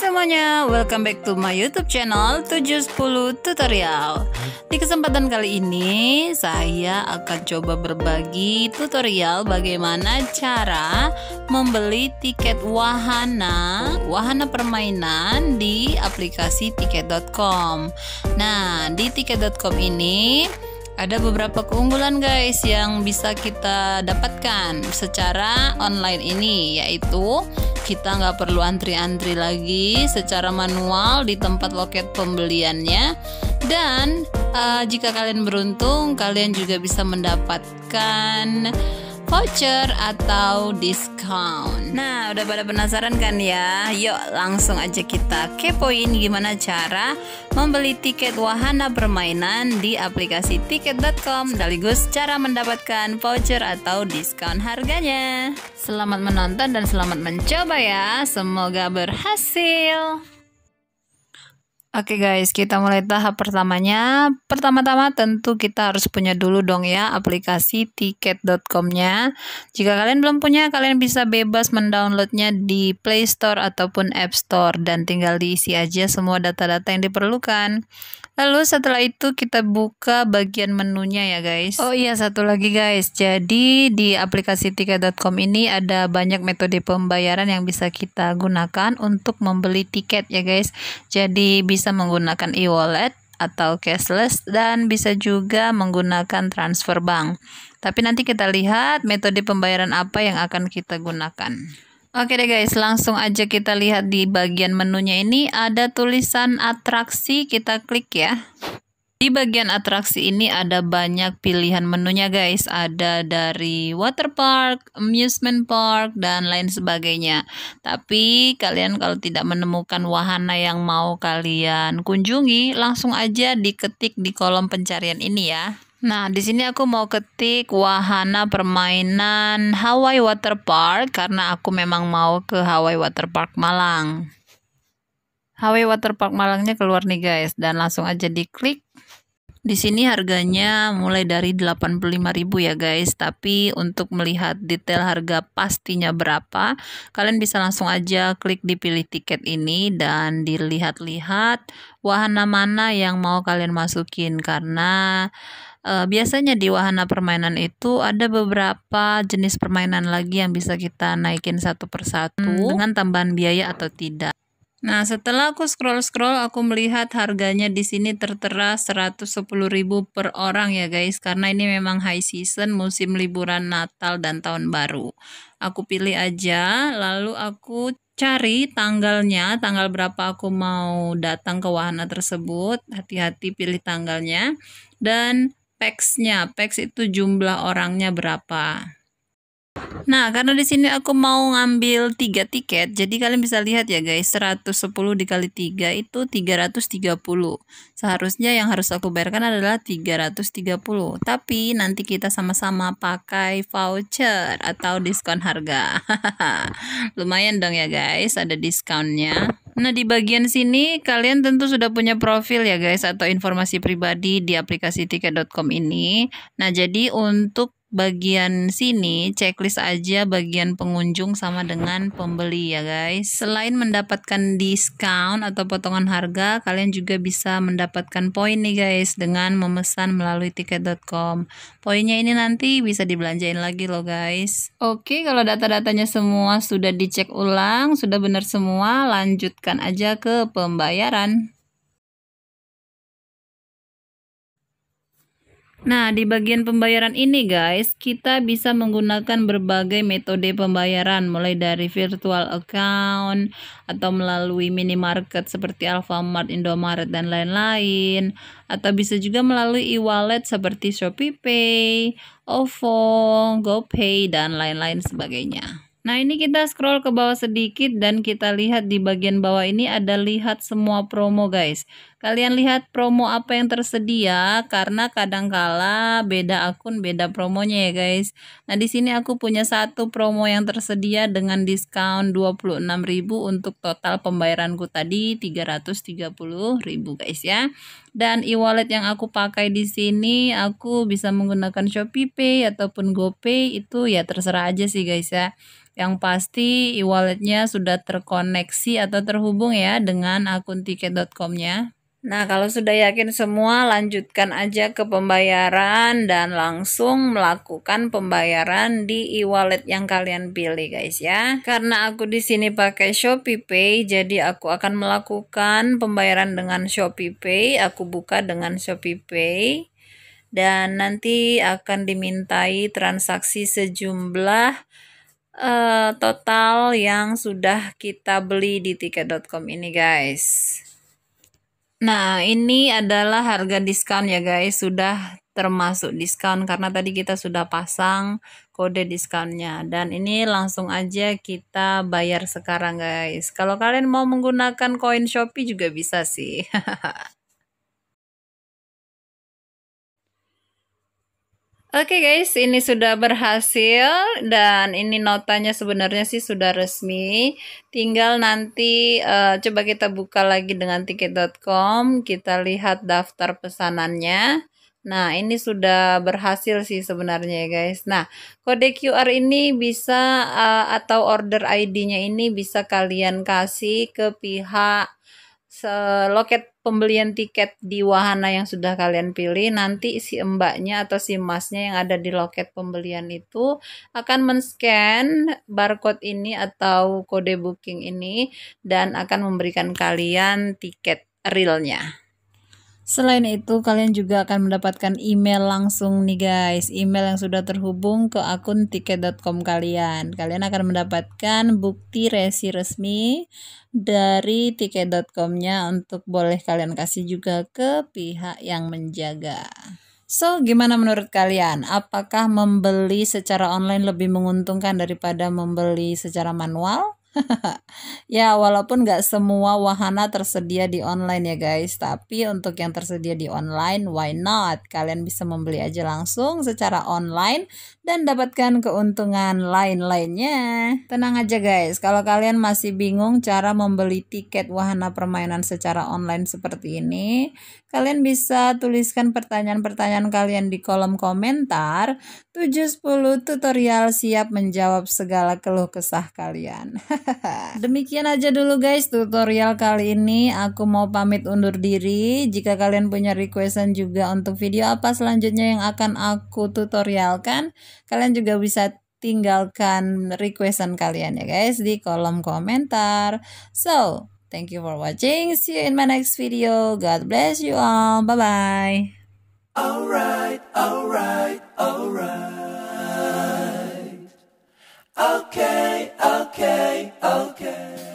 semuanya, welcome back to my YouTube channel 710 Tutorial. Di kesempatan kali ini, saya akan coba berbagi tutorial bagaimana cara membeli tiket wahana, wahana permainan di aplikasi tiket.com. Nah, di tiket.com ini ada beberapa keunggulan guys yang bisa kita dapatkan secara online ini yaitu kita nggak perlu antri-antri lagi secara manual di tempat loket pembeliannya dan uh, jika kalian beruntung kalian juga bisa mendapatkan voucher atau diskon. Nah, udah pada penasaran kan ya? Yuk langsung aja kita kepoin gimana cara membeli tiket wahana permainan di aplikasi tiket.com sekaligus cara mendapatkan voucher atau diskon harganya. Selamat menonton dan selamat mencoba ya. Semoga berhasil. Oke okay guys, kita mulai tahap pertamanya. Pertama-tama tentu kita harus punya dulu dong ya aplikasi tiket.com-nya. Jika kalian belum punya, kalian bisa bebas mendownloadnya di Play Store ataupun App Store dan tinggal diisi aja semua data-data yang diperlukan. Lalu setelah itu kita buka bagian menunya ya guys. Oh iya satu lagi guys. Jadi di aplikasi tiket.com ini ada banyak metode pembayaran yang bisa kita gunakan untuk membeli tiket ya guys. Jadi bisa menggunakan e-wallet atau cashless dan bisa juga menggunakan transfer bank. Tapi nanti kita lihat metode pembayaran apa yang akan kita gunakan. Oke deh guys, langsung aja kita lihat di bagian menunya ini ada tulisan atraksi, kita klik ya. Di bagian atraksi ini ada banyak pilihan menunya guys, ada dari water park, amusement park, dan lain sebagainya. Tapi kalian kalau tidak menemukan wahana yang mau kalian kunjungi, langsung aja diketik di kolom pencarian ini ya. Nah, di sini aku mau ketik wahana permainan Hawaii Water Park karena aku memang mau ke Hawaii Water Park Malang. Hawaii Water Park Malangnya keluar nih guys dan langsung aja diklik. Di sini harganya mulai dari 85.000 ya guys, tapi untuk melihat detail harga pastinya berapa, kalian bisa langsung aja klik di pilih tiket ini dan dilihat-lihat wahana mana yang mau kalian masukin karena Uh, biasanya di wahana permainan itu ada beberapa jenis permainan lagi yang bisa kita naikin satu persatu hmm, dengan tambahan biaya atau tidak. Nah, setelah aku scroll-scroll, aku melihat harganya di sini tertera 110.000 per orang ya guys, karena ini memang high season, musim liburan Natal dan Tahun Baru. Aku pilih aja, lalu aku cari tanggalnya, tanggal berapa aku mau datang ke wahana tersebut. Hati-hati pilih tanggalnya. Dan PEX-nya. pax itu jumlah orangnya berapa. Nah, karena di sini aku mau ngambil 3 tiket, jadi kalian bisa lihat ya guys, 110 dikali 3 itu 330. Seharusnya yang harus aku bayarkan adalah 330. Tapi nanti kita sama-sama pakai voucher atau diskon harga. Lumayan dong ya guys, ada diskonnya. Nah, di bagian sini kalian tentu sudah punya profil ya guys atau informasi pribadi di aplikasi tiket.com ini. Nah, jadi untuk bagian sini checklist aja bagian pengunjung sama dengan pembeli ya guys selain mendapatkan discount atau potongan harga kalian juga bisa mendapatkan poin nih guys dengan memesan melalui tiket.com poinnya ini nanti bisa dibelanjain lagi loh guys oke kalau data-datanya semua sudah dicek ulang sudah benar semua lanjutkan aja ke pembayaran Nah, di bagian pembayaran ini guys, kita bisa menggunakan berbagai metode pembayaran mulai dari virtual account atau melalui minimarket seperti Alfamart, Indomaret dan lain-lain atau bisa juga melalui e-wallet seperti ShopeePay, OVO, GoPay dan lain-lain sebagainya. Nah, ini kita scroll ke bawah sedikit dan kita lihat di bagian bawah ini ada lihat semua promo, guys. Kalian lihat promo apa yang tersedia karena kadangkala beda akun beda promonya ya guys. Nah, di sini aku punya satu promo yang tersedia dengan diskon 26.000 untuk total pembayaranku tadi 330.000 guys ya. Dan e-wallet yang aku pakai di sini aku bisa menggunakan Shopee Pay ataupun GoPay itu ya terserah aja sih guys ya. Yang pasti e-walletnya sudah terkoneksi atau terhubung ya dengan akun tiket.com-nya. Nah, kalau sudah yakin semua, lanjutkan aja ke pembayaran dan langsung melakukan pembayaran di e-wallet yang kalian pilih, guys ya. Karena aku di sini pakai Shopee Pay, jadi aku akan melakukan pembayaran dengan Shopee Pay. Aku buka dengan Shopee Pay dan nanti akan dimintai transaksi sejumlah uh, total yang sudah kita beli di tiket.com ini, guys. Nah, ini adalah harga diskon ya guys, sudah termasuk diskon karena tadi kita sudah pasang kode diskonnya dan ini langsung aja kita bayar sekarang guys. Kalau kalian mau menggunakan koin Shopee juga bisa sih. Oke okay guys, ini sudah berhasil dan ini notanya sebenarnya sih sudah resmi. Tinggal nanti uh, coba kita buka lagi dengan tiket.com, kita lihat daftar pesanannya. Nah, ini sudah berhasil sih sebenarnya ya guys. Nah, kode QR ini bisa uh, atau order ID-nya ini bisa kalian kasih ke pihak seloket pembelian tiket di wahana yang sudah kalian pilih nanti si mbaknya atau si masnya yang ada di loket pembelian itu akan men-scan barcode ini atau kode booking ini dan akan memberikan kalian tiket realnya. Selain itu, kalian juga akan mendapatkan email langsung nih guys, email yang sudah terhubung ke akun tiket.com kalian. Kalian akan mendapatkan bukti resi resmi dari tiket.com-nya untuk boleh kalian kasih juga ke pihak yang menjaga. So, gimana menurut kalian? Apakah membeli secara online lebih menguntungkan daripada membeli secara manual? ya, walaupun nggak semua wahana tersedia di online ya guys, tapi untuk yang tersedia di online, why not? Kalian bisa membeli aja langsung secara online dan dapatkan keuntungan lain-lainnya. Tenang aja guys, kalau kalian masih bingung cara membeli tiket wahana permainan secara online seperti ini, kalian bisa tuliskan pertanyaan-pertanyaan kalian di kolom komentar. 7-10 tutorial siap menjawab segala keluh kesah kalian. Demikian aja dulu guys tutorial kali ini. Aku mau pamit undur diri. Jika kalian punya requestan juga untuk video apa selanjutnya yang akan aku tutorialkan, kalian juga bisa tinggalkan requestan kalian ya guys di kolom komentar. So, thank you for watching. See you in my next video. God bless you all. Bye bye. Alright, alright, alright. okay, okay, okay.